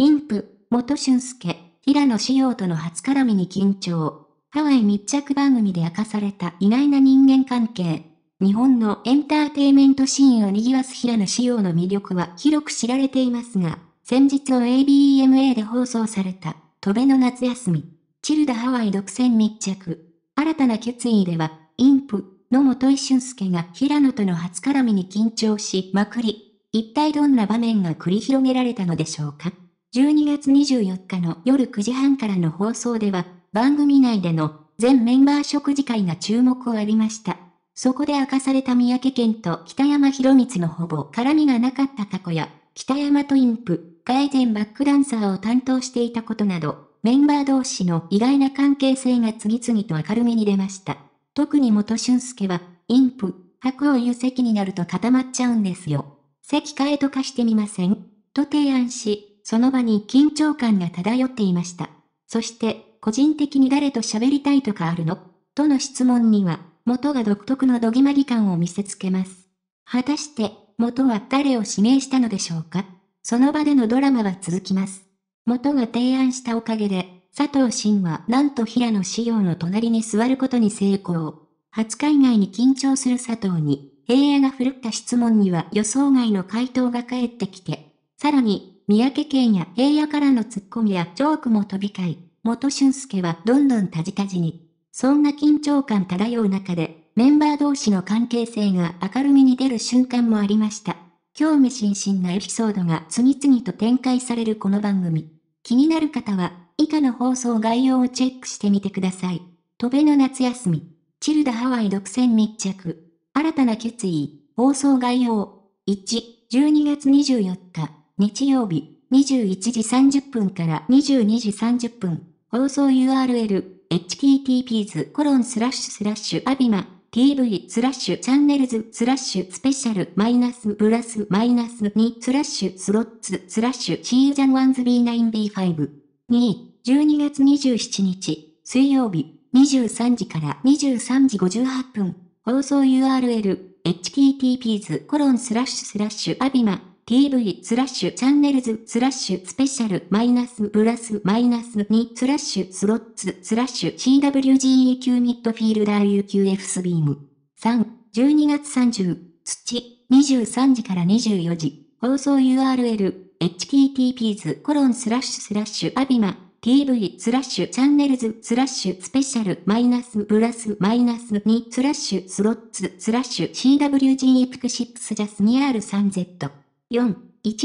インプ、元俊介、平野紫耀との初絡みに緊張。ハワイ密着番組で明かされた意外な人間関係。日本のエンターテイメントシーンを賑わす平野紫耀の魅力は広く知られていますが、先日の ABEMA で放送された、飛べの夏休み、チルダハワイ独占密着。新たな決意では、インプ、の元井俊介が平野との初絡みに緊張しまくり、一体どんな場面が繰り広げられたのでしょうか12月24日の夜9時半からの放送では、番組内での全メンバー食事会が注目を浴びました。そこで明かされた三宅健と北山博光のほぼ絡みがなかった過去や、北山とインプ、改善バックダンサーを担当していたことなど、メンバー同士の意外な関係性が次々と明るみに出ました。特に元俊介は、インプ、白を言う席になると固まっちゃうんですよ。席替えとかしてみませんと提案し、その場に緊張感が漂っていました。そして、個人的に誰と喋りたいとかあるのとの質問には、元が独特のどぎまぎ感を見せつけます。果たして、元は誰を指名したのでしょうかその場でのドラマは続きます。元が提案したおかげで、佐藤真はなんと平野志陽の隣に座ることに成功。初海外に緊張する佐藤に、平野が振るった質問には予想外の回答が返ってきて、さらに、三宅県や平野からのツッコミやジョークも飛び交い、元俊介はどんどんタジタジに。そんな緊張感漂う中で、メンバー同士の関係性が明るみに出る瞬間もありました。興味津々なエピソードが次々と展開されるこの番組。気になる方は、以下の放送概要をチェックしてみてください。戸べの夏休み。チルダハワイ独占密着。新たな決意。放送概要。1、12月24日。日曜日、21時30分から22時30分、放送 URL、https コロンスラッシュスラッシュアビマ tv スラッシュチャンネルズスラッシュスペシャルマイナスプラスマイナス2スラッシュスロッツスラッシュシーザン o u t h s b9b5 2 12月27日水曜日23時から23時58分放送 URL https コロンスラッシュスラッシュアビマ tv スラッシュチャンネルズスラッシュスペシャルマイナスプラスマイナス2スラッシュスロッツスラッシュ CWGEQ ミッドフィールダー UQF スビーム3 12月30土23時から24時放送 URL https コロンスラッシュスラッシュアビマ tv スラッシュチャンネルズスラッシュスペシャルマイナスプラスマイナス2スラッシュスロッツスラッシュ CWG エプクシップスジャス 2R3Z 4、1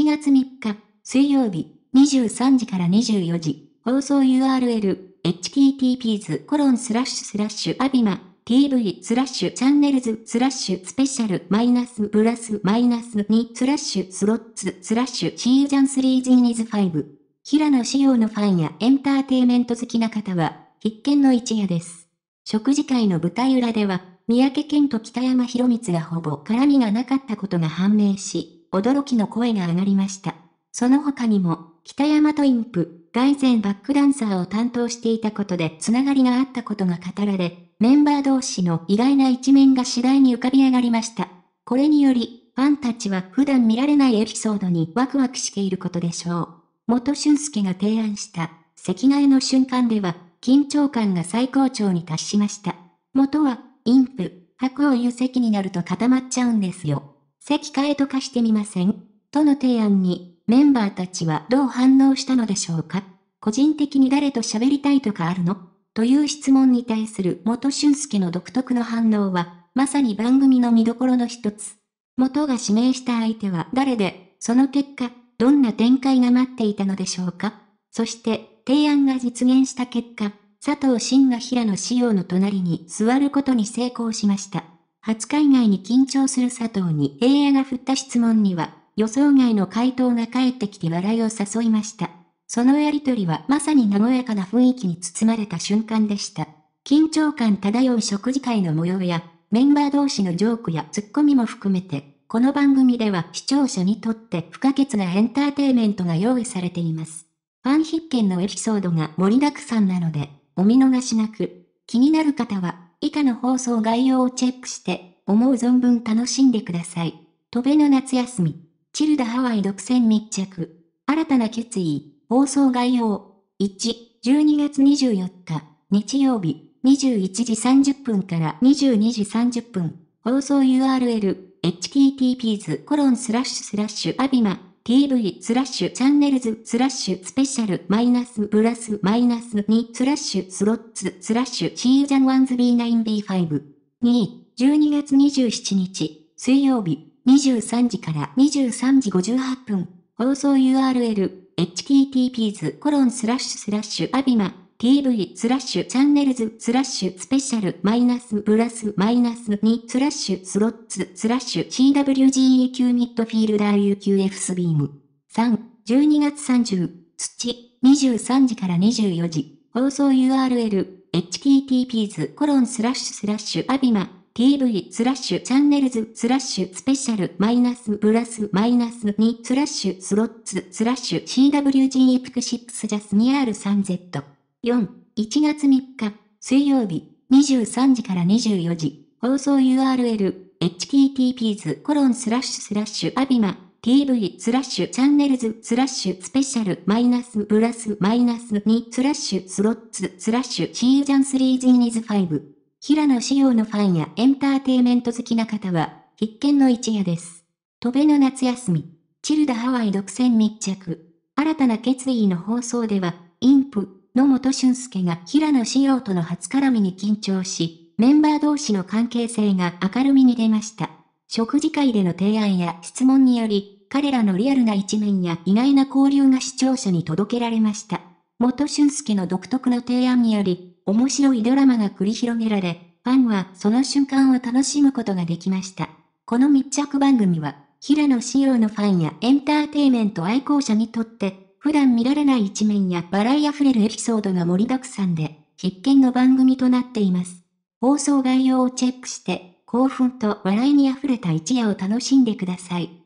月3日、水曜日、23時から24時、放送 URL、https コロンスラッシュスラッシュアビマ tv スラッシュチャンネルズスラッシュスペシャルマイナスプラスマイナス2スラッシュスロッツスラッシュシージャンスリージーニズ5平野仕様のファンやエンターテイメント好きな方は必見の一夜です。食事会の舞台裏では三宅健と北山博光がほぼ絡みがなかったことが判明し、驚きの声が上がりました。その他にも、北山とインプ、外前バックダンサーを担当していたことでつながりがあったことが語られ、メンバー同士の意外な一面が次第に浮かび上がりました。これにより、ファンたちは普段見られないエピソードにワクワクしていることでしょう。元俊介が提案した、席替えの瞬間では、緊張感が最高潮に達しました。元は、インプ、白を言う席になると固まっちゃうんですよ。席替えとかしてみませんとの提案に、メンバーたちはどう反応したのでしょうか個人的に誰と喋りたいとかあるのという質問に対する元俊介の独特の反応は、まさに番組の見どころの一つ。元が指名した相手は誰で、その結果、どんな展開が待っていたのでしょうかそして、提案が実現した結果、佐藤真が平野紫耀の隣に座ることに成功しました。初海外に緊張する佐藤に平画が振った質問には、予想外の回答が返ってきて笑いを誘いました。そのやりとりはまさに和やかな雰囲気に包まれた瞬間でした。緊張感漂う食事会の模様や、メンバー同士のジョークやツッコミも含めて、この番組では視聴者にとって不可欠なエンターテイメントが用意されています。ファン必見のエピソードが盛りだくさんなので、お見逃しなく。気になる方は以下の放送概要をチェックして、思う存分楽しんでください。飛べの夏休み。チルダハワイ独占密着。新たな決意。放送概要。1、12月24日、日曜日、21時30分から22時30分。放送 URL、https:// コロンスラッシュスラッシュアビマ tv スラッシュチャンネルズスラッシュスペシャルマイナスプラスマイナス2スラッシュスロッツスラッシュシージャンワンズ B9B5 2 12月27日水曜日23時から23時58分放送 URL https コロンスラッシュスラッシュアビマ TV スラッシュチャンネルズスラッシュスペシャルマイナスプラスマイナス2スラッシュスロッツスラッシュ CWGEQ ミッドフィールダー UQF スビーム3 12月30土23時から24時放送 URL https コロンスラッシュスラッシュアビマ tv スラッシュチャンネルズスラッシュスペシャルマイナスプラスマイナス2スラッシュスロッツスラッシュ CWG エプク6ジャスニアール 3Z 4、1月3日、水曜日、23時から24時、放送 URL、https コロンスラッシュスラッシュアビマ tv スラッシュチャンネルズスラッシュスペシャルマイナスプラスマイナス2スラッシュスロッツスラッシュシージャンスリージーニズ5平野仕様のファンやエンターテイメント好きな方は必見の一夜です。飛べの夏休みチルダハワイ独占密着新たな決意の放送ではインプ野本俊介が平野紫耀との初絡みに緊張し、メンバー同士の関係性が明るみに出ました。食事会での提案や質問により、彼らのリアルな一面や意外な交流が視聴者に届けられました。元俊介の独特の提案により、面白いドラマが繰り広げられ、ファンはその瞬間を楽しむことができました。この密着番組は、平野紫耀のファンやエンターテイメント愛好者にとって普段見られない一面や笑いあふれるエピソードが盛りだくさんで、必見の番組となっています。放送概要をチェックして、興奮と笑いに溢れた一夜を楽しんでください。